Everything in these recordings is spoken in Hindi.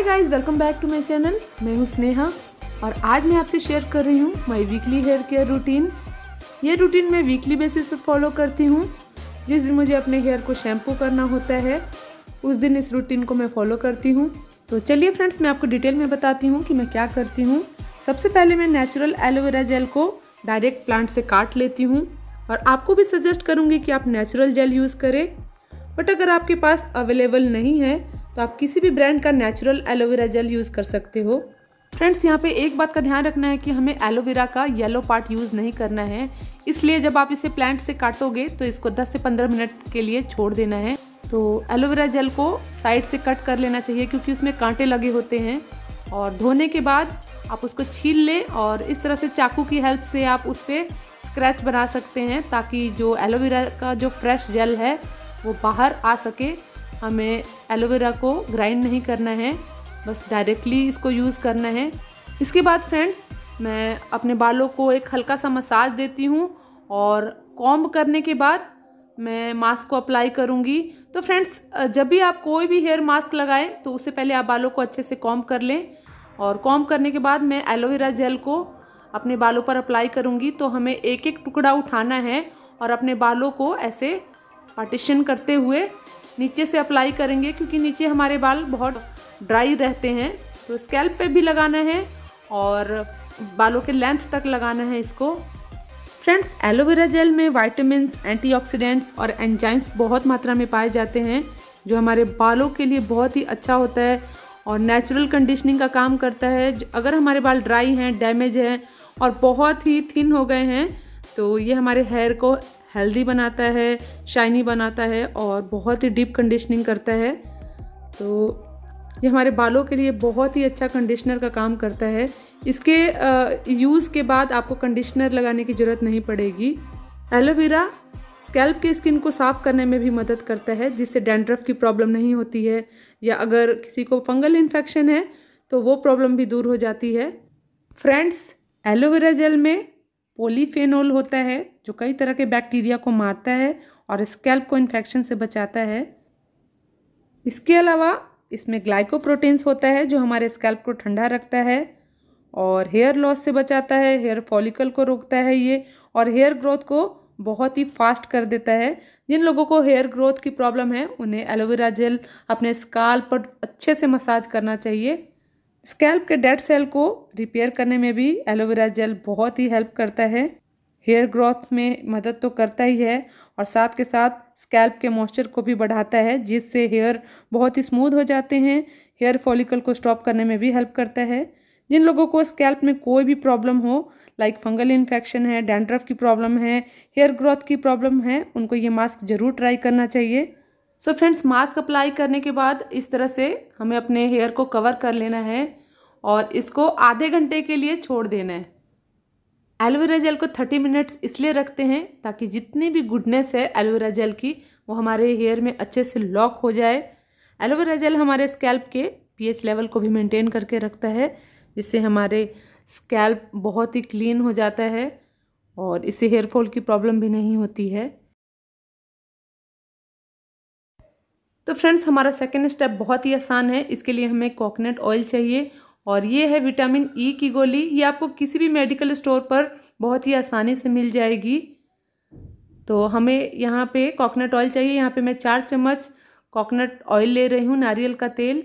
hi guys welcome back to my channel मैं हूँ स्नेहा और आज मैं आपसे शेयर कर रही हूँ my weekly hair care routine ये रूटीन मैं वीकली बेसिस पर फॉलो करती हूँ जिस दिन मुझे अपने हेयर को शैम्पू करना होता है उस दिन इस रूटीन को मैं फॉलो करती हूँ तो चलिए फ्रेंड्स मैं आपको डिटेल में बताती हूँ कि मैं क्या करती हूँ सबसे पहले मैं नेचुरल एलोवेरा जेल को डायरेक्ट प्लांट से काट लेती हूँ और आपको भी सजेस्ट करूँगी कि आप नेचुरल जेल यूज़ करें बट अगर आपके पास अवेलेबल नहीं है तो आप किसी भी ब्रांड का नेचुरल एलोवेरा जेल यूज़ कर सकते हो फ्रेंड्स यहाँ पे एक बात का ध्यान रखना है कि हमें एलोवेरा का येलो पार्ट यूज़ नहीं करना है इसलिए जब आप इसे प्लांट से काटोगे तो इसको 10 से 15 मिनट के लिए छोड़ देना है तो एलोवेरा जेल को साइड से कट कर लेना चाहिए क्योंकि उसमें कांटे लगे होते हैं और धोने के बाद आप उसको छील लें और इस तरह से चाकू की हेल्प से आप उस पर स्क्रैच बना सकते हैं ताकि जो एलोवेरा का जो फ्रेश जेल है वो बाहर आ सके हमें एलोवेरा को ग्राइंड नहीं करना है बस डायरेक्टली इसको यूज़ करना है इसके बाद फ्रेंड्स मैं अपने बालों को एक हल्का सा मसाज देती हूँ और कॉम्ब करने के बाद मैं मास्क को अप्लाई करूँगी तो फ्रेंड्स जब भी आप कोई भी हेयर मास्क लगाएं तो उससे पहले आप बालों को अच्छे से कॉम्ब कर लें और कॉम्ब करने के बाद मैं एलोवेरा जेल को अपने बालों पर अप्लाई करूँगी तो हमें एक एक टुकड़ा उठाना है और अपने बालों को ऐसे पार्टीशन करते हुए नीचे से अप्लाई करेंगे क्योंकि नीचे हमारे बाल बहुत ड्राई रहते हैं तो स्कैल्प पे भी लगाना है और बालों के लेंथ तक लगाना है इसको फ्रेंड्स एलोवेरा जेल में वाइटामिन एंटीऑक्सीडेंट्स और एंजाइम्स बहुत मात्रा में पाए जाते हैं जो हमारे बालों के लिए बहुत ही अच्छा होता है और नेचुरल कंडीशनिंग का काम करता है अगर हमारे बाल ड्राई हैं डैमेज हैं और बहुत ही थिन हो गए हैं तो ये हमारे हेयर को हेल्दी बनाता है शाइनी बनाता है और बहुत ही डीप कंडीशनिंग करता है तो ये हमारे बालों के लिए बहुत ही अच्छा कंडीशनर का काम करता है इसके यूज़ के बाद आपको कंडीशनर लगाने की ज़रूरत नहीं पड़ेगी एलोवेरा स्कैल्प के स्किन को साफ़ करने में भी मदद करता है जिससे डैंड्रफ की प्रॉब्लम नहीं होती है या अगर किसी को फंगल इन्फेक्शन है तो वो प्रॉब्लम भी दूर हो जाती है फ्रेंड्स एलोवेरा जेल में पोलीफेनोल होता है जो कई तरह के बैक्टीरिया को मारता है और स्कैल्प को इन्फेक्शन से बचाता है इसके अलावा इसमें ग्लाइकोप्रोटीन्स होता है जो हमारे स्कैल्प को ठंडा रखता है और हेयर लॉस से बचाता है हेयर फॉलिकल को रोकता है ये और हेयर ग्रोथ को बहुत ही फास्ट कर देता है जिन लोगों को हेयर ग्रोथ की प्रॉब्लम है उन्हें एलोवेरा जेल अपने स्काल पर अच्छे से मसाज करना चाहिए स्कैल्प के डेड सेल को रिपेयर करने में भी एलोवेरा जेल बहुत ही हेल्प करता है हेयर ग्रोथ में मदद तो करता ही है और साथ के साथ स्कैल्प के मॉइस्चर को भी बढ़ाता है जिससे हेयर बहुत ही स्मूथ हो जाते हैं हेयर फॉलिकल को स्टॉप करने में भी हेल्प करता है जिन लोगों को स्कैल्प में कोई भी प्रॉब्लम हो लाइक फंगल इन्फेक्शन है डैंड्रफ की प्रॉब्लम है हेयर ग्रोथ की प्रॉब्लम है उनको ये मास्क ज़रूर ट्राई करना चाहिए सो फ्रेंड्स मास्क अप्लाई करने के बाद इस तरह से हमें अपने हेयर को कवर कर लेना है और इसको आधे घंटे के लिए छोड़ देना है एलोवेरा जेल को थर्टी मिनट्स इसलिए रखते हैं ताकि जितनी भी गुडनेस है एलोवेरा जेल की वो हमारे हेयर में अच्छे से लॉक हो जाए एलोवेरा जेल हमारे स्कैल्प के पीएच लेवल को भी मेंटेन करके रखता है जिससे हमारे स्कैल्प बहुत ही क्लीन हो जाता है और इससे हेयर फॉल की प्रॉब्लम भी नहीं होती है तो फ्रेंड्स हमारा सेकेंड स्टेप बहुत ही आसान है इसके लिए हमें कोकोनट ऑयल चाहिए और ये है विटामिन ई e की गोली ये आपको किसी भी मेडिकल स्टोर पर बहुत ही आसानी से मिल जाएगी तो हमें यहाँ पे कोकोनट ऑयल चाहिए यहाँ पे मैं चार चम्मच कोकोनट ऑयल ले रही हूँ नारियल का तेल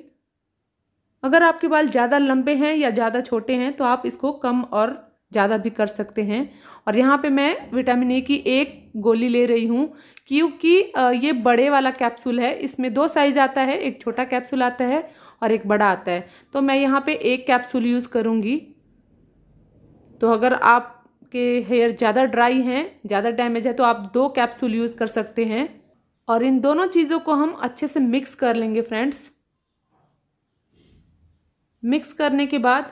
अगर आपके बाल ज़्यादा लंबे हैं या ज़्यादा छोटे हैं तो आप इसको कम और ज़्यादा भी कर सकते हैं और यहाँ पे मैं विटामिन ए की एक गोली ले रही हूँ क्योंकि ये बड़े वाला कैप्सूल है इसमें दो साइज़ आता है एक छोटा कैप्सूल आता है और एक बड़ा आता है तो मैं यहाँ पे एक कैप्सूल यूज़ करूँगी तो अगर आपके हेयर ज़्यादा ड्राई हैं ज़्यादा डैमेज है तो आप दो कैप्सूल यूज़ कर सकते हैं और इन दोनों चीज़ों को हम अच्छे से मिक्स कर लेंगे फ्रेंड्स मिक्स करने के बाद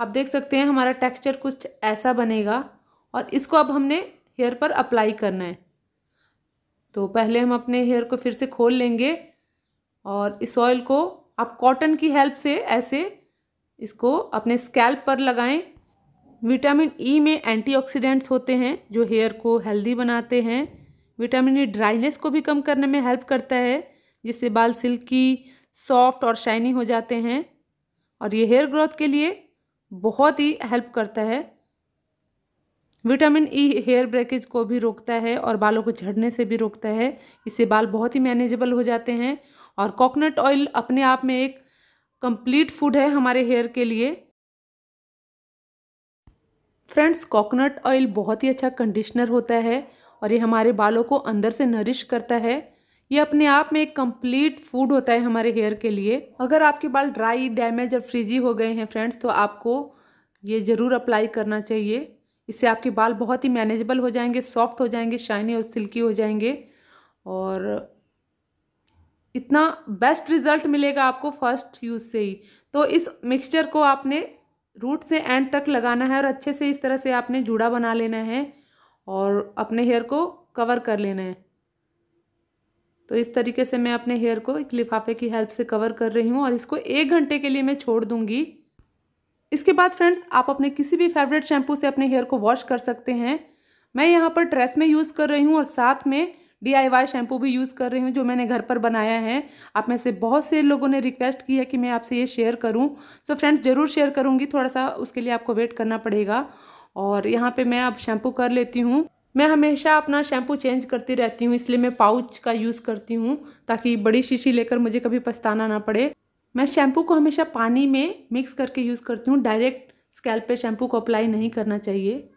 आप देख सकते हैं हमारा टेक्सचर कुछ ऐसा बनेगा और इसको अब हमने हेयर पर अप्लाई करना है तो पहले हम अपने हेयर को फिर से खोल लेंगे और इस ऑयल को आप कॉटन की हेल्प से ऐसे इसको अपने स्कैल्प पर लगाएं विटामिन ई e में एंटीऑक्सीडेंट्स होते हैं जो हेयर को हेल्दी बनाते हैं विटामिन ई e ड्राइनेस को भी कम करने में हेल्प करता है जिससे बाल सिल्की सॉफ्ट और शाइनी हो जाते हैं और ये हेयर ग्रोथ के लिए बहुत ही हेल्प करता है विटामिन ई हेयर ब्रेकेज को भी रोकता है और बालों को झड़ने से भी रोकता है इससे बाल बहुत ही मैनेजेबल हो जाते हैं और कोकोनट ऑयल अपने आप में एक कंप्लीट फूड है हमारे हेयर के लिए फ्रेंड्स कोकोनट ऑयल बहुत ही अच्छा कंडीशनर होता है और ये हमारे बालों को अंदर से नरिश करता है ये अपने आप में एक कंप्लीट फूड होता है हमारे हेयर के लिए अगर आपके बाल ड्राई डैमेज और फ्रिजी हो गए हैं फ्रेंड्स तो आपको ये ज़रूर अप्लाई करना चाहिए इससे आपके बाल बहुत ही मैनेजेबल हो जाएंगे सॉफ्ट हो जाएंगे शाइनी और सिल्की हो जाएंगे और इतना बेस्ट रिजल्ट मिलेगा आपको फर्स्ट यूज़ से ही तो इस मिक्सचर को आपने रूट से एंड तक लगाना है और अच्छे से इस तरह से आपने जूड़ा बना लेना है और अपने हेयर को कवर कर लेना है तो इस तरीके से मैं अपने हेयर को एक लिफाफे की हेल्प से कवर कर रही हूँ और इसको एक घंटे के लिए मैं छोड़ दूँगी इसके बाद फ्रेंड्स आप अपने किसी भी फेवरेट शैम्पू से अपने हेयर को वॉश कर सकते हैं मैं यहाँ पर ट्रेस में यूज़ कर रही हूँ और साथ में डी शैम्पू भी यूज़ कर रही हूँ जो मैंने घर पर बनाया है आप में से बहुत से लोगों ने रिक्वेस्ट की है कि मैं आपसे ये शेयर करूँ सो फ्रेंड्स ज़रूर शेयर करूँगी थोड़ा सा उसके लिए आपको वेट करना पड़ेगा और यहाँ पे मैं अब शैम्पू कर लेती हूँ मैं हमेशा अपना शैम्पू चेंज करती रहती हूँ इसलिए मैं पाउच का यूज़ करती हूँ ताकि बड़ी शीशी लेकर मुझे कभी पछताना ना पड़े मैं शैम्पू को हमेशा पानी में मिक्स करके यूज़ करती हूँ डायरेक्ट स्कैल्प पे शैम्पू को अप्लाई नहीं करना चाहिए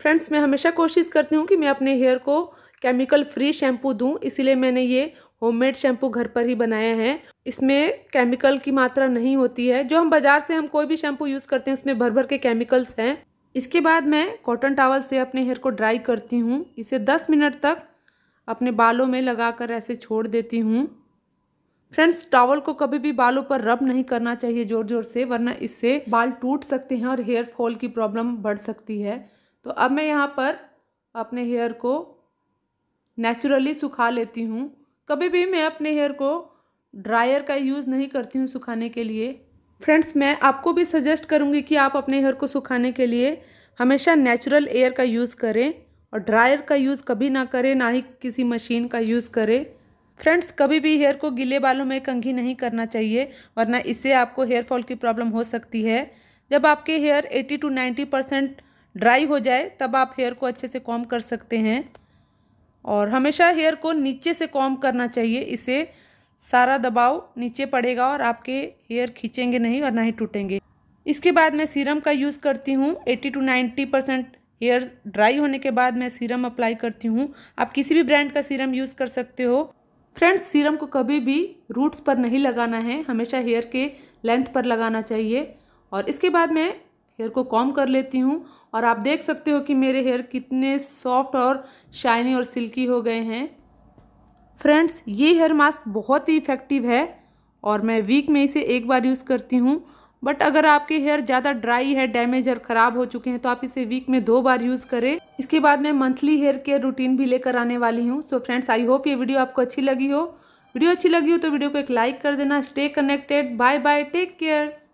फ्रेंड्स मैं हमेशा कोशिश करती हूँ कि मैं अपने हेयर को केमिकल फ्री शैम्पू दूँ इसीलिए मैंने ये होममेड शैम्पू घर पर ही बनाया है इसमें केमिकल की मात्रा नहीं होती है जो हम बाज़ार से हम कोई भी शैम्पू यूज़ करते हैं उसमें भर भर के केमिकल्स हैं इसके बाद मैं कॉटन टावल से अपने हेयर को ड्राई करती हूँ इसे दस मिनट तक अपने बालों में लगाकर ऐसे छोड़ देती हूँ फ्रेंड्स टॉवल को कभी भी बालों पर रब नहीं करना चाहिए ज़ोर ज़ोर से वरना इससे बाल टूट सकते हैं और हेयर फॉल की प्रॉब्लम बढ़ सकती है तो अब मैं यहाँ पर अपने हेयर को नेचुरली सुखा लेती हूँ कभी भी मैं अपने हेयर को ड्रायर का यूज़ नहीं करती हूँ सुखाने के लिए फ्रेंड्स मैं आपको भी सजेस्ट करूँगी कि आप अपने हेयर को सुखाने के लिए हमेशा नेचुरल एयर का यूज़ करें और ड्रायर का यूज़ कभी ना करें ना ही किसी मशीन का यूज़ करें फ्रेंड्स कभी भी हेयर को गीले बालों में कंघी नहीं करना चाहिए वरना इससे आपको हेयर फॉल की प्रॉब्लम हो सकती है जब आपके हेयर 80 टू 90 परसेंट ड्राई हो जाए तब आप हेयर को अच्छे से कॉम कर सकते हैं और हमेशा हेयर को नीचे से कॉम करना चाहिए इसे सारा दबाव नीचे पड़ेगा और आपके हेयर खींचेंगे नहीं और ना ही टूटेंगे इसके बाद मैं सीरम का यूज़ करती हूँ eighty to ninety percent hair dry होने के बाद मैं सीरम अप्लाई करती हूँ आप किसी भी ब्रांड का सीरम यूज़ कर सकते हो फ्रेंड्स सीरम को कभी भी रूट्स पर नहीं लगाना है हमेशा हेयर के लेंथ पर लगाना चाहिए और इसके बाद मैं हेयर को कॉम कर लेती हूँ और आप देख सकते हो कि मेरे हेयर कितने सॉफ्ट और शाइनी और सिल्की हो गए हैं फ्रेंड्स ये हेयर मास्क बहुत ही इफ़ेक्टिव है और मैं वीक में इसे एक बार यूज़ करती हूँ बट अगर आपके हेयर ज़्यादा ड्राई है डैमेज और ख़राब हो चुके हैं तो आप इसे वीक में दो बार यूज़ करें इसके बाद मैं मंथली हेयर केयर रूटीन भी लेकर आने वाली हूँ सो फ्रेंड्स आई होप ये वीडियो आपको अच्छी लगी हो वीडियो अच्छी लगी हो तो वीडियो को एक लाइक कर देना stay connected bye bye take care